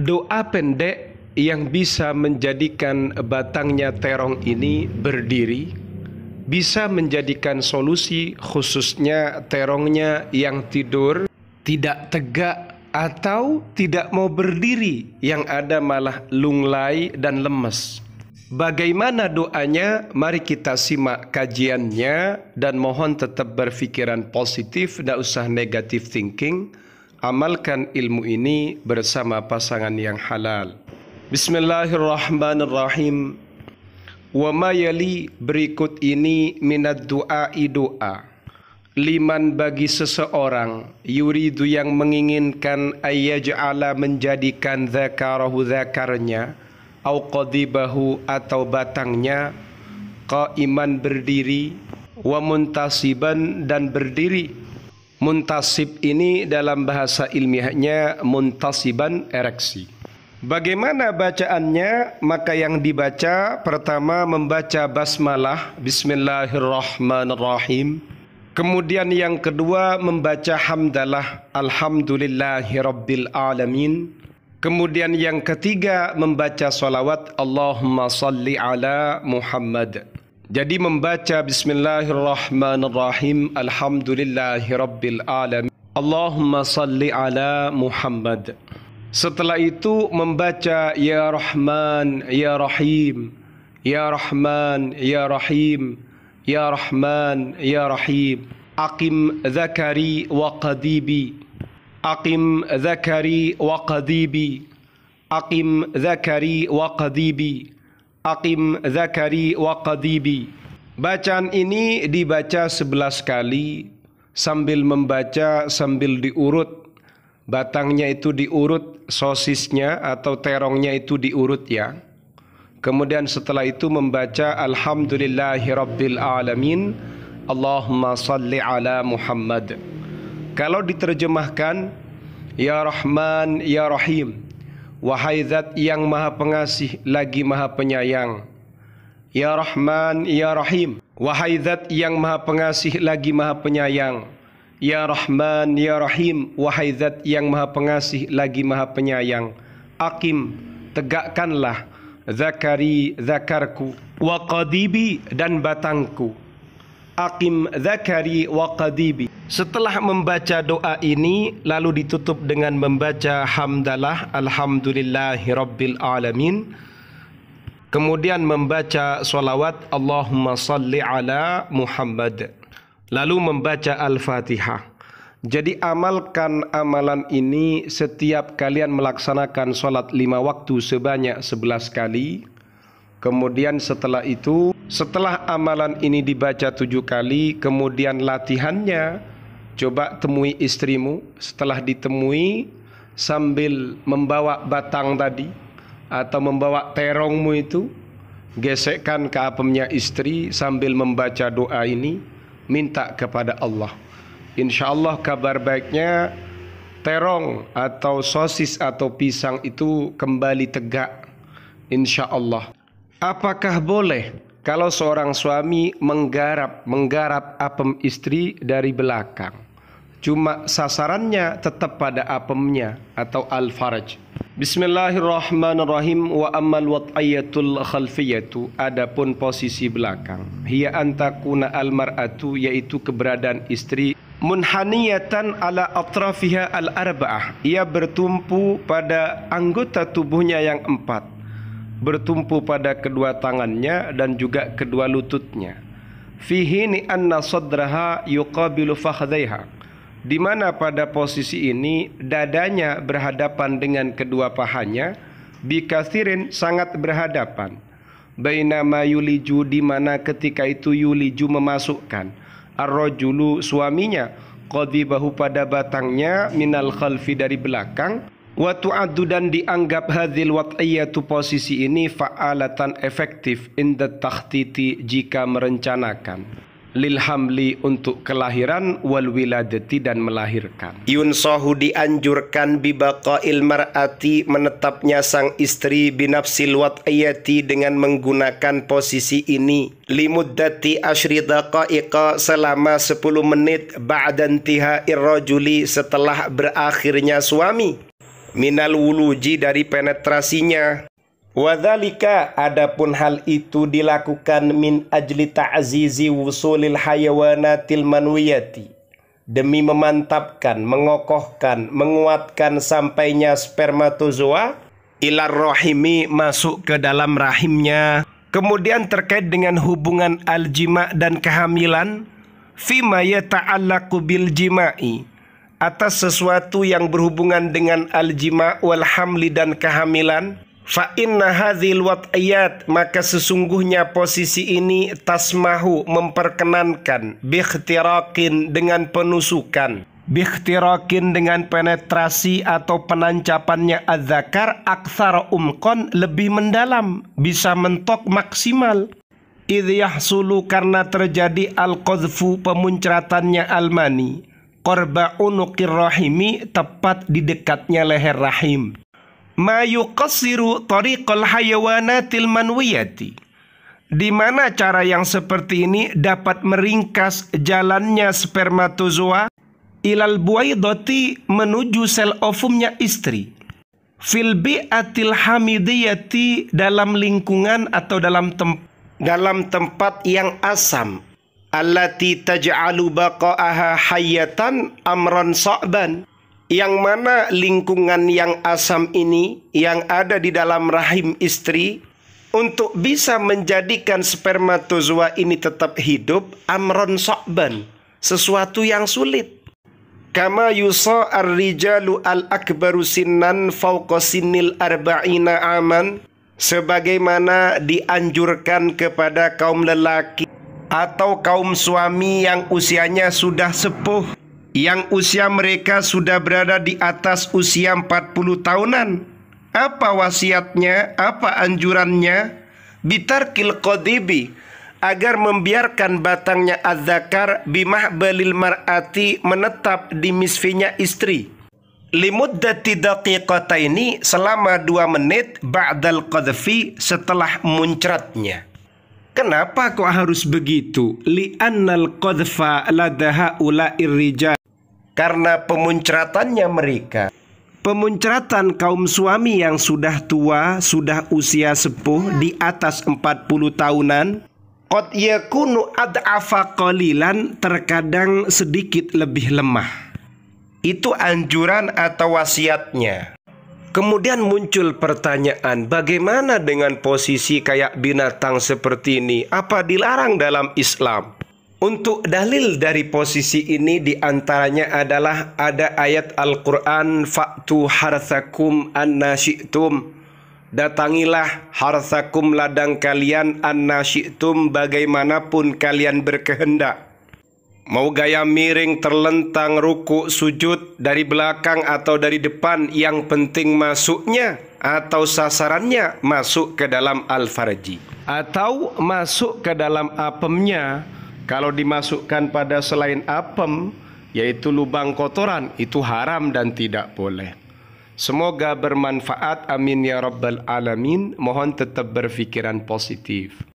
doa pendek yang bisa menjadikan batangnya terong ini berdiri bisa menjadikan solusi khususnya terongnya yang tidur tidak tegak atau tidak mau berdiri yang ada malah lunglai dan lemes. Bagaimana doanya? Mari kita simak kajiannya dan mohon tetap berpikiran positif, tidak usah negative thinking. Amalkan ilmu ini bersama pasangan yang halal. Bismillahirrahmanirrahim. Wa ma yali berikut ini minat doa doa. Liman bagi seseorang yuridu yang menginginkan ayyaj'ala menjadikan dzakarahu zakarnya, au qadibahu atau batangnya qaiman berdiri wa muntasiban dan berdiri Muntasib ini dalam bahasa ilmiahnya muntasiban ereksi. Bagaimana bacaannya? Maka yang dibaca pertama membaca basmalah Bismillahirrahmanirrahim. Kemudian yang kedua membaca hamdalah Rabbil alamin. Kemudian yang ketiga membaca solawat Allahumma salli ala Muhammad. Jadi membaca Bismillahirrahmanirrahim Alhamdulillahirrabbilalamin Allahumma salli ala Muhammad Setelah itu membaca Ya Rahman, Ya Rahim Ya Rahman, Ya Rahim Ya Rahman, Ya Rahim Aqim Zakari wa qadibi Aqim Zakari wa Qadibi, Aqim, zakari, wa qadibi. Hakim Zakari wa Bacaan ini dibaca 11 kali sambil membaca sambil diurut. Batangnya itu diurut, sosisnya atau terongnya itu diurut ya. Kemudian setelah itu membaca Alhamdulillahirabbil Allahumma salli ala Muhammad. Kalau diterjemahkan Ya Rahman Ya Rahim Wahai zat yang maha pengasih lagi maha penyayang Ya Rahman Ya Rahim Wahai zat yang maha pengasih lagi maha penyayang Ya Rahman Ya Rahim Wahai zat yang maha pengasih lagi maha penyayang Akim tegakkanlah Zakari zakarku Wa qadibi dan batangku Akim zakari wa qadibi setelah membaca doa ini lalu ditutup dengan membaca hamdalah rabbil alamin. Kemudian membaca solawat Allahumma salli ala Muhammad. Lalu membaca Al-Fatihah. Jadi amalkan amalan ini setiap kalian melaksanakan sholat lima waktu sebanyak sebelas kali. Kemudian setelah itu, setelah amalan ini dibaca tujuh kali, kemudian latihannya Coba temui istrimu setelah ditemui sambil membawa batang tadi atau membawa terongmu itu gesekkan ke apemnya istri sambil membaca doa ini minta kepada Allah. Insya Allah kabar baiknya terong atau sosis atau pisang itu kembali tegak. Insya Allah. Apakah boleh kalau seorang suami menggarap menggarap apem istri dari belakang? cuma sasarannya tetap pada apemnya atau al-faraj. Bismillahirrahmanirrahim wa ammal wat'ayatul khalfiyatu adapun posisi belakang hiya antakuna almar'atu yaitu keberadaan istri munhaniyatan ala atrafiha al-arba'ah ia bertumpu pada anggota tubuhnya yang empat bertumpu pada kedua tangannya dan juga kedua lututnya fihi anna sadraha yuqabilu di mana pada posisi ini dadanya berhadapan dengan kedua pahanya bikasirin sangat berhadapan bainama yuliju di mana ketika itu yuliju memasukkan arrojulu suaminya qadibahu pada batangnya minal khalfi dari belakang wa tu'addu dan dianggap hadhil wat'iyatu posisi ini fa'alatan efektif inda takhtiti jika merencanakan Lilhamli untuk kelahiran wal wiladati dan melahirkan. Yunsahu dianjurkan bibaqa ilmar'ati menetapnya sang istri binafsil ayati dengan menggunakan posisi ini. Limuddati ashridaqa iqa selama 10 menit tiha irrojuli setelah berakhirnya suami. Minal wuluji dari penetrasinya Wadhalika adapun hal itu dilakukan min ajli ta'zizi wusulil hayawanatil manwiyati demi memantapkan, mengokohkan, menguatkan sampainya spermatozoa ilar rohimi masuk ke dalam rahimnya. Kemudian terkait dengan hubungan aljima dan kehamilan fima yata'allaqu bil jima'i atas sesuatu yang berhubungan dengan aljima wal hamli dan kehamilan Fa inna hadhil wat'iyat maka sesungguhnya posisi ini tasmahu memperkenankan bikhtirakin dengan penusukan bikhtirakin dengan penetrasi atau penancapannya adzakar aksar umkon lebih mendalam bisa mentok maksimal idh yahsulu karena terjadi al-qadhfu pemuncratannya almani korba unukir rahimi tepat di dekatnya leher rahim ma yuqassiru tariqal hayawanatil manwiyati di mana cara yang seperti ini dapat meringkas jalannya spermatozoa ilal buaidoti menuju sel ovumnya istri fil bi'atil hamidiyati dalam lingkungan atau dalam tempat dalam tempat yang asam allati taj'alu baqa'aha hayatan amran sa'ban yang mana lingkungan yang asam ini yang ada di dalam rahim istri untuk bisa menjadikan spermatozoa ini tetap hidup amron sokban sesuatu yang sulit kama yusa ar-rijalu al-akbaru sinnan fawqa arba'ina aman sebagaimana dianjurkan kepada kaum lelaki atau kaum suami yang usianya sudah sepuh yang usia mereka sudah berada di atas usia 40 tahunan. Apa wasiatnya? Apa anjurannya? Bitarkil qadibi agar membiarkan batangnya adzakar bimah balil mar'ati menetap di misfinya istri. Limuddati kota ini selama dua menit ba'dal qadfi setelah muncratnya. Kenapa kok harus begitu? Li'annal qadfa ladaha ula'ir rijal karena pemuncratannya mereka. Pemuncratan kaum suami yang sudah tua, sudah usia sepuh di atas 40 tahunan Qad yakunu ad'afa qalilan terkadang sedikit lebih lemah. Itu anjuran atau wasiatnya. Kemudian muncul pertanyaan, bagaimana dengan posisi kayak binatang seperti ini? Apa dilarang dalam Islam? Untuk dalil dari posisi ini diantaranya adalah ada ayat Al-Quran Faktu harthakum anna Datangilah harthakum ladang kalian anna bagaimanapun kalian berkehendak Mau gaya miring, terlentang, ruku, sujud dari belakang atau dari depan Yang penting masuknya atau sasarannya masuk ke dalam al-farji Atau masuk ke dalam apemnya kalau dimasukkan pada selain apem yaitu lubang kotoran itu haram dan tidak boleh semoga bermanfaat amin ya rabbal alamin mohon tetap berfikiran positif